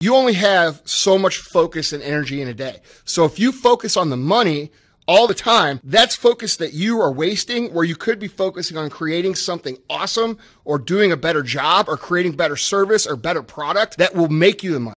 you only have so much focus and energy in a day. So if you focus on the money all the time, that's focus that you are wasting where you could be focusing on creating something awesome or doing a better job or creating better service or better product that will make you the money.